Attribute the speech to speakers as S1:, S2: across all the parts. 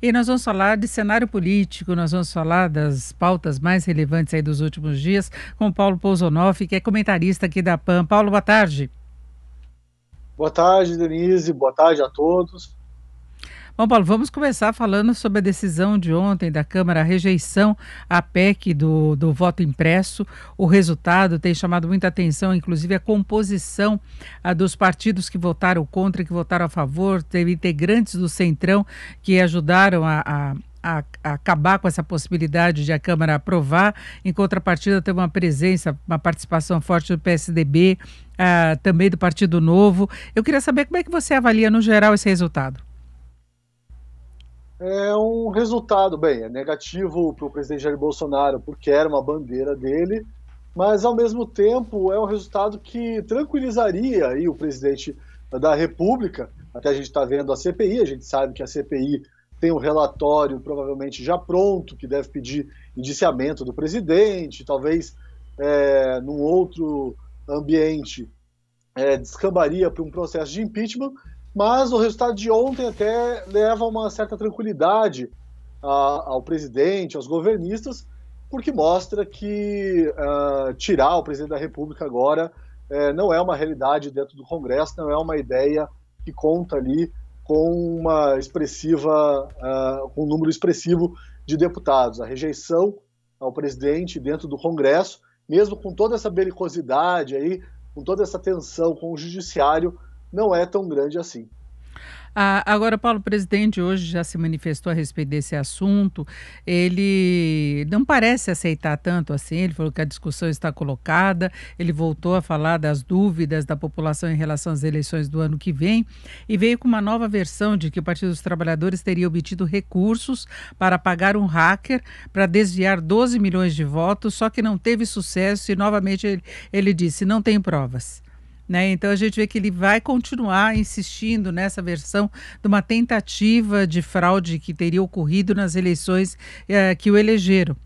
S1: E nós vamos falar de cenário político, nós vamos falar das pautas mais relevantes aí dos últimos dias com Paulo Pousonoff, que é comentarista aqui da PAN. Paulo, boa tarde.
S2: Boa tarde, Denise. Boa tarde a todos.
S1: Bom, Paulo, vamos começar falando sobre a decisão de ontem da Câmara, a rejeição à PEC do, do voto impresso. O resultado tem chamado muita atenção, inclusive a composição a, dos partidos que votaram contra e que votaram a favor. Teve integrantes do Centrão que ajudaram a, a a, acabar com essa possibilidade de a Câmara aprovar. Em contrapartida, teve uma presença, uma participação forte do PSDB, uh, ah, também do Partido Novo. Eu queria saber como é que você avalia, no geral, esse resultado
S2: é um resultado, bem, é negativo para o presidente Jair Bolsonaro, porque era uma bandeira dele, mas ao mesmo tempo é um resultado que tranquilizaria aí o presidente da República. Até a gente está vendo a CPI, a gente sabe que a CPI tem um relatório provavelmente já pronto que deve pedir indiciamento do presidente, talvez é, num outro ambiente é, descambaria para um processo de impeachment, mas o resultado de ontem até leva uma certa tranquilidade a, ao presidente, aos governistas, porque mostra que uh, tirar o presidente da República agora uh, não é uma realidade dentro do Congresso, não é uma ideia que conta ali com uma expressiva, uh, um número expressivo de deputados. A rejeição ao presidente dentro do Congresso, mesmo com toda essa belicosidade aí, com toda essa tensão com o judiciário, não é tão grande assim.
S1: Ah, agora, Paulo, o presidente hoje já se manifestou a respeito desse assunto. Ele não parece aceitar tanto assim. Ele falou que a discussão está colocada. Ele voltou a falar das dúvidas da população em relação às eleições do ano que vem e veio com uma nova versão de que o Partido dos Trabalhadores teria obtido recursos para pagar um hacker para desviar 12 milhões de votos, só que não teve sucesso e novamente ele, ele disse: não tem provas. Né? Então a gente vê que ele vai continuar insistindo nessa versão de uma tentativa de fraude que teria ocorrido nas eleições eh, que o elegeram.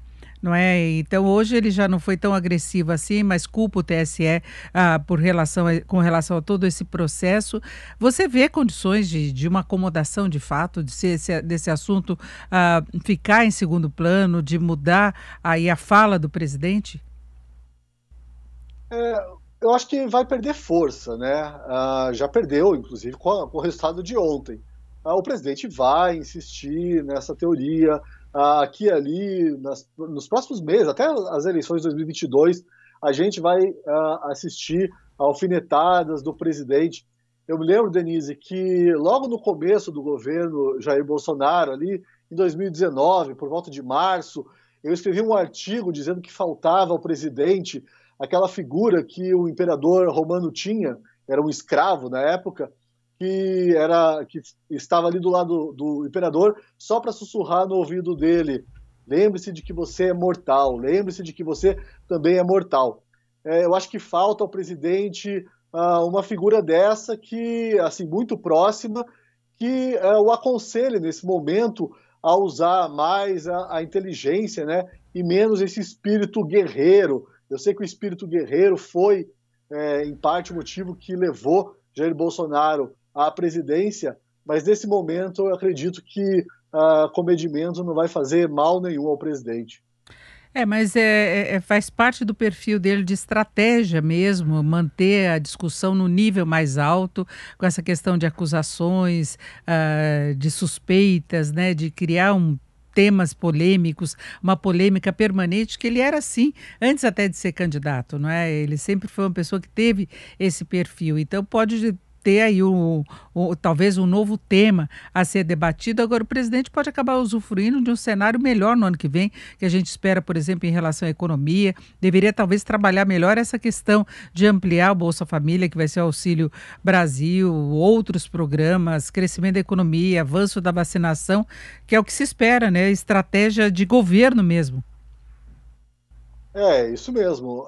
S1: Não é? Então hoje ele já não foi tão agressivo assim, mas culpa o TSE ah, por relação a, com relação a todo esse processo. Você vê condições de, de uma acomodação de fato, de esse, desse assunto ah, ficar em segundo plano, de mudar aí a fala do presidente?
S2: É eu acho que vai perder força, né? Ah, já perdeu, inclusive, com, a, com, o resultado de ontem. Ah, o presidente vai insistir nessa teoria ah, aqui e ali, nas, nos próximos meses, até as eleições de 2022, a gente vai assistir a alfinetadas do presidente. Eu me lembro, Denise, que logo no começo do governo Jair Bolsonaro, ali em 2019, por volta de março, eu escrevi um artigo dizendo que faltava ao presidente aquela figura que o imperador romano tinha, era um escravo na época, que era que estava ali do lado do imperador só para sussurrar no ouvido dele. Lembre-se de que você é mortal. Lembre-se de que você também é mortal. É, eu acho que falta ao presidente ah, uma figura dessa que, assim, muito próxima, que eh, o aconselhe nesse momento a usar mais a, a inteligência, né, e menos esse espírito guerreiro, eu sei que o espírito guerreiro foi, é, em parte, o motivo que levou Jair Bolsonaro à presidência, mas nesse momento eu acredito que uh, comedimento não vai fazer mal nenhum ao presidente.
S1: É, mas é, é, é, faz parte do perfil dele de estratégia mesmo, manter a discussão no nível mais alto, com essa questão de acusações, uh, de suspeitas, né, de criar um temas polêmicos, uma polêmica permanente, que ele era assim, antes até de ser candidato, não é? Ele sempre foi uma pessoa que teve esse perfil. Então, pode ter aí o, o, talvez um novo tema a ser debatido. Agora, o presidente pode acabar usufruindo de um cenário melhor no ano que vem, que a gente espera, por exemplo, em relação à economia. Deveria talvez trabalhar melhor essa questão de ampliar o Bolsa Família, que vai ser o Auxílio Brasil, outros programas, crescimento da economia, avanço da vacinação, que é o que se espera, né? Estratégia de governo mesmo.
S2: É, isso mesmo.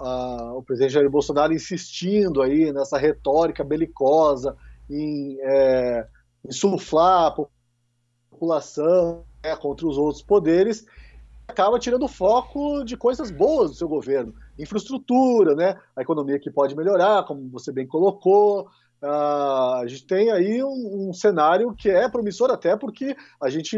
S2: o presidente Jair Bolsonaro insistindo aí nessa retórica belicosa em é, insuflar a população né, contra os outros poderes, acaba tirando foco de coisas boas do seu governo. Infraestrutura, né, a economia que pode melhorar, como você bem colocou, ah, a gente tem aí um, um, cenário que é promissor até porque a gente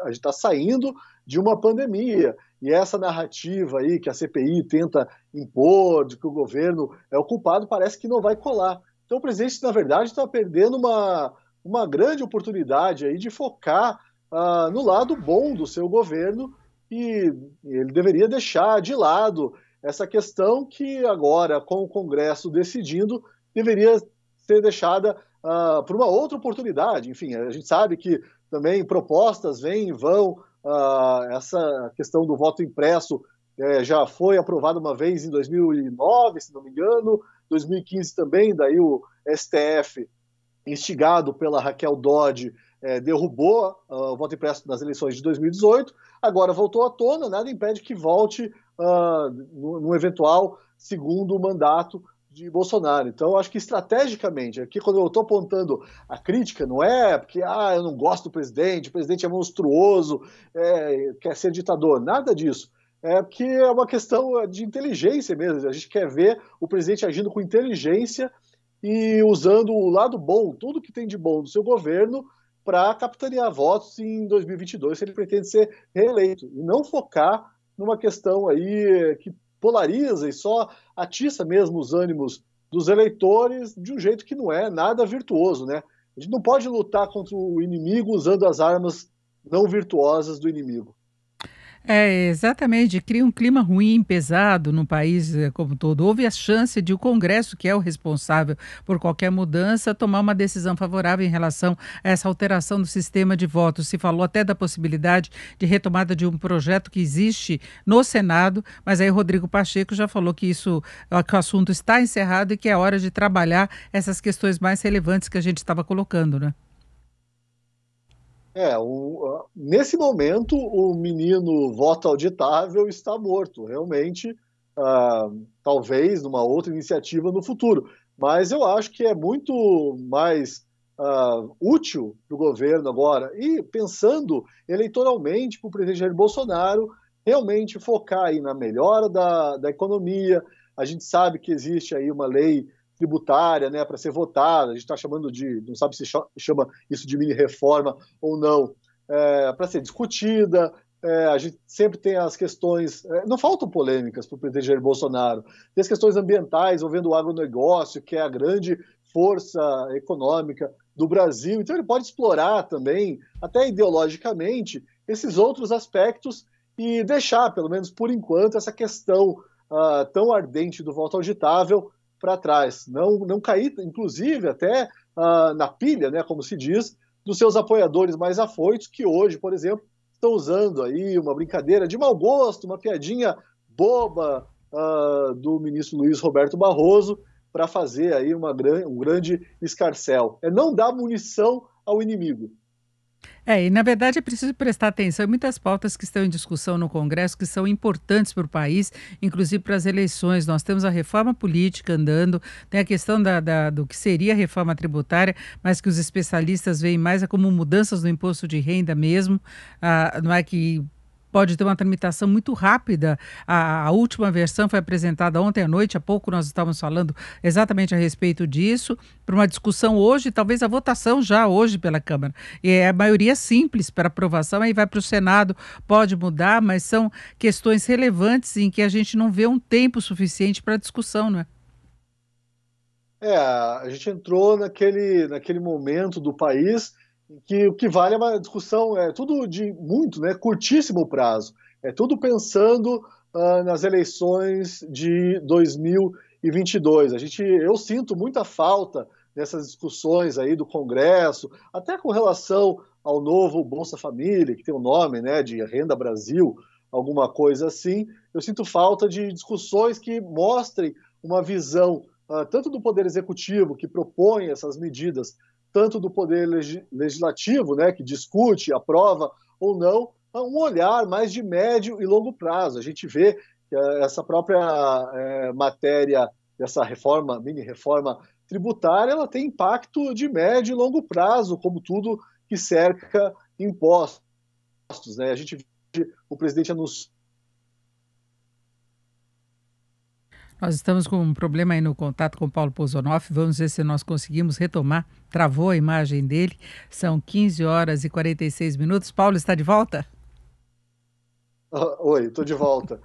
S2: a está saindo de uma pandemia. E essa narrativa aí que a CPI tenta impor, de que o governo é o culpado, parece que não vai colar. Então o presidente, na verdade, está perdendo uma, uma grande oportunidade aí de focar uh, no lado bom do seu governo e ele deveria deixar de lado essa questão que agora, com o Congresso decidindo, deveria ser deixada uh, por uma outra oportunidade. Enfim, a gente sabe que também propostas vêm e vão ah, essa questão do voto impresso é, já foi aprovada uma vez em 2009, se não me engano, 2015 também, daí o STF, instigado pela Raquel Dodge, é, derrubou uh, o voto impresso nas eleições de 2018, agora voltou à tona, nada impede que volte uh, no, no eventual segundo mandato de Bolsonaro. Então, acho que estrategicamente, aqui quando eu estou apontando a crítica, não é porque ah, eu não gosto do presidente, o presidente é monstruoso, é, quer ser ditador, nada disso. É porque é uma questão de inteligência mesmo. A gente quer ver o presidente agindo com inteligência e usando o lado bom, tudo que tem de bom do seu governo, para capitanear votos em 2022, se ele pretende ser reeleito. E não focar numa questão aí que polariza e só atiça mesmo os ânimos dos eleitores de um jeito que não é nada virtuoso, né? A gente não pode lutar contra o inimigo usando as armas não virtuosas do inimigo.
S1: É, exatamente. Cria um clima ruim, pesado no país eh, como todo. Houve a chance de o Congresso, que é o responsável por qualquer mudança, tomar uma decisão favorável em relação a essa alteração do sistema de votos. Se falou até da possibilidade de retomada de um projeto que existe no Senado, mas aí Rodrigo Pacheco já falou que isso, que o assunto está encerrado e que é hora de trabalhar essas questões mais relevantes que a gente estava colocando, né?
S2: É, o, nesse momento, o menino voto auditável está morto, realmente. Uh, talvez numa outra iniciativa no futuro. Mas eu acho que é muito mais uh, útil para o governo agora, e pensando eleitoralmente para o presidente Jair Bolsonaro, realmente focar aí na melhora da, da economia. A gente sabe que existe aí uma lei tributária né, para ser votada, a gente está chamando de, não sabe se chama isso de mini-reforma ou não, é, para ser discutida. É, a gente sempre tem as questões, é, não faltam polêmicas para o presidente Jair Bolsonaro, tem as questões ambientais envolvendo o agronegócio, que é a grande força econômica do Brasil, então ele pode explorar também, até ideologicamente, esses outros aspectos e deixar, pelo menos por enquanto, essa questão uh, tão ardente do voto auditável para trás, não, não cair, inclusive, até uh, na pilha, né, como se diz, dos seus apoiadores mais afoitos, que hoje, por exemplo, estão usando aí uma brincadeira de mau gosto, uma piadinha boba uh, do ministro Luiz Roberto Barroso para fazer aí uma, um grande escarcel. É não dar munição ao inimigo.
S1: É, e na verdade é preciso prestar atenção em muitas pautas que estão em discussão no Congresso, que são importantes para o país, inclusive para as eleições. Nós temos a reforma política andando, tem a questão da, da, do que seria a reforma tributária, mas que os especialistas veem mais é como mudanças no imposto de renda mesmo, ah, não é que pode ter uma tramitação muito rápida. A, a, última versão foi apresentada ontem à noite, há pouco nós estávamos falando exatamente a respeito disso, para uma discussão hoje, talvez a votação já hoje pela Câmara. E é a maioria simples para aprovação, aí vai para o Senado, pode mudar, mas são questões relevantes em que a gente não vê um tempo suficiente para discussão, não é?
S2: É, a gente entrou naquele, naquele momento do país que o que vale é uma discussão, é tudo de muito, né, curtíssimo prazo. É tudo pensando uh, nas eleições de 2022. A gente, eu sinto muita falta dessas discussões aí do Congresso, até com relação ao novo Bolsa Família, que tem o um nome, né, de Renda Brasil, alguma coisa assim. Eu sinto falta de discussões que mostrem uma visão uh, tanto do Poder Executivo, que propõe essas medidas tanto do poder legislativo, né, que discute, aprova ou não, a é um olhar mais de médio e longo prazo. A gente vê que eh, essa própria é, matéria, essa reforma, mini reforma tributária, ela tem impacto de médio e longo prazo, como tudo que cerca impostos. Né? A gente vê o presidente anunciou
S1: Nós estamos com um problema aí no contato com o Paulo Pozonoff. Vamos ver se nós conseguimos retomar. Travou a imagem dele. São 15 horas e 46 minutos. Paulo está de volta?
S2: Ah, oi, estou de volta.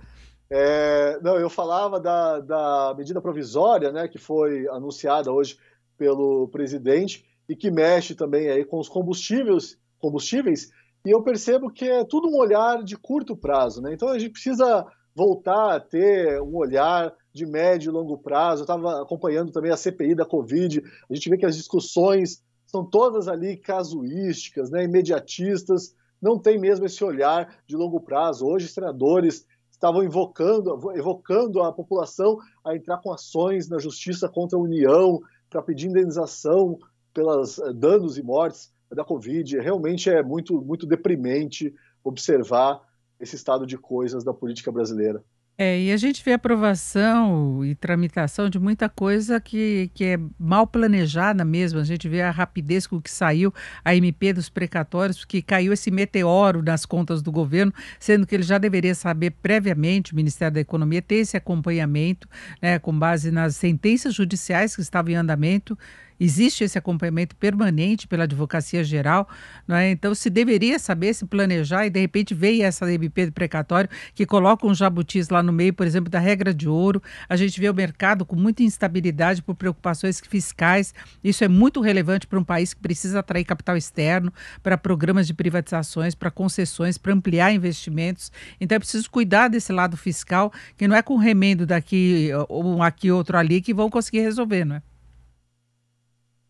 S2: é, não, eu falava da, da medida provisória, né, que foi anunciada hoje pelo presidente e que mexe também aí com os combustíveis, combustíveis. E eu percebo que é tudo um olhar de curto prazo, né? Então a gente precisa voltar a ter um olhar de médio e longo prazo. Eu estava acompanhando também a CPI da Covid. A gente vê que as discussões são todas ali casuísticas, né, imediatistas. Não tem mesmo esse olhar de longo prazo. Hoje, os senadores estavam invocando, evocando a população a entrar com ações na justiça contra a União para pedir indenização pelos eh, danos e mortes da Covid. Realmente é muito, muito deprimente observar esse estado de coisas da política brasileira.
S1: É, e a gente vê aprovação e tramitação de muita coisa que, que é mal planejada mesmo. A gente vê a rapidez com que saiu a MP dos precatórios, porque caiu esse meteoro nas contas do governo, sendo que ele já deveria saber previamente, o Ministério da Economia, ter esse acompanhamento né, com base nas sentenças judiciais que estavam em andamento existe esse acompanhamento permanente pela Advocacia Geral, não é? Então se deveria saber, se planejar e de repente veio essa MP do precatório que coloca um jabutis lá no meio, por exemplo, da regra de ouro. A gente vê o mercado com muita instabilidade por preocupações fiscais. Isso é muito relevante para um país que precisa atrair capital externo para programas de privatizações, para concessões, para ampliar investimentos. Então é preciso cuidar desse lado fiscal, que não é com remendo daqui um aqui outro ali que vão conseguir resolver, não é?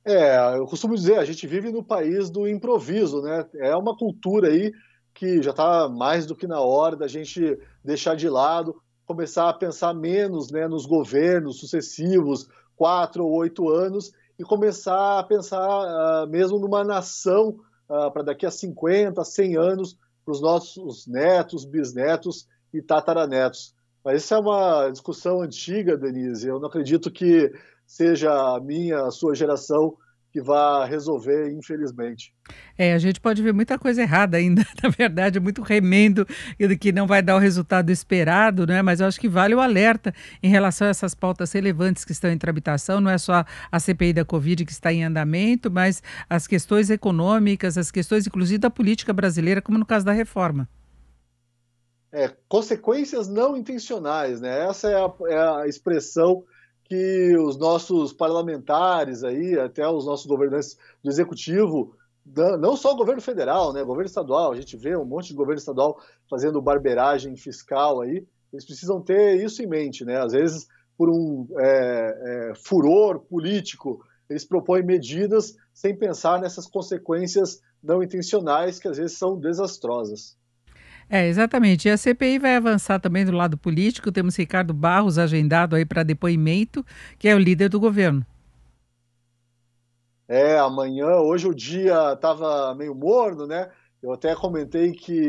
S2: É, eu costumo dizer, a gente vive no país do improviso, né? É uma cultura aí que já está mais do que na hora da gente deixar de lado, começar a pensar menos né, nos governos sucessivos, quatro ou oito anos, e começar a pensar uh, mesmo numa nação uh, ah, para daqui a 50, 100 anos, para os nossos netos, bisnetos e tataranetos. Mas essa é uma discussão antiga, Denise. Eu não acredito que seja a minha, a sua geração que vai resolver, infelizmente.
S1: É, a gente pode ver muita coisa errada ainda, na verdade, muito remendo que não vai dar o resultado esperado, né? mas eu acho que vale o alerta em relação a essas pautas relevantes que estão em tramitação, não é só a CPI da Covid que está em andamento, mas as questões econômicas, as questões inclusive da política brasileira, como no caso da reforma.
S2: É, consequências não intencionais, né? Essa é a, é a expressão que os nossos parlamentares aí, até os nossos governantes do executivo, não só o governo federal, né, governo estadual, a gente vê um monte de governo estadual fazendo barberagem fiscal aí, eles precisam ter isso em mente, né? Às vezes por um é, é, furor político eles propõem medidas sem pensar nessas consequências não intencionais que às vezes são desastrosas.
S1: É, exatamente. E a CPI vai avançar também do lado político. Temos Ricardo Barros agendado aí para depoimento, que é o líder do governo.
S2: É, amanhã, hoje o dia estava meio morno, né? Eu até comentei que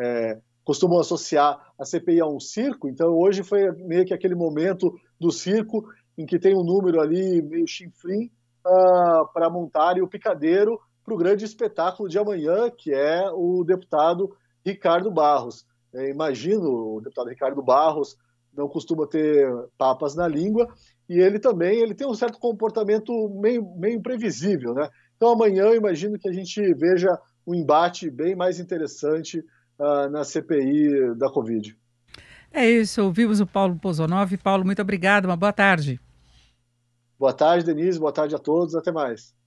S2: é, costumam associar a CPI a um circo, então hoje foi meio que aquele momento do circo em que tem um número ali meio chinfrim uh, ah, para montar e o picadeiro para o grande espetáculo de amanhã, que é o deputado Ricardo Barros. É, imagino o deputado Ricardo Barros não costuma ter papas na língua e ele também ele tem um certo comportamento meio, meio imprevisível, né? Então amanhã eu imagino que a gente veja um embate bem mais interessante uh, na CPI da Covid.
S1: É isso, ouvimos o Paulo Pozonov.
S2: Paulo, muito obrigado, uma boa tarde. Boa tarde, Denise, boa tarde a todos, até mais.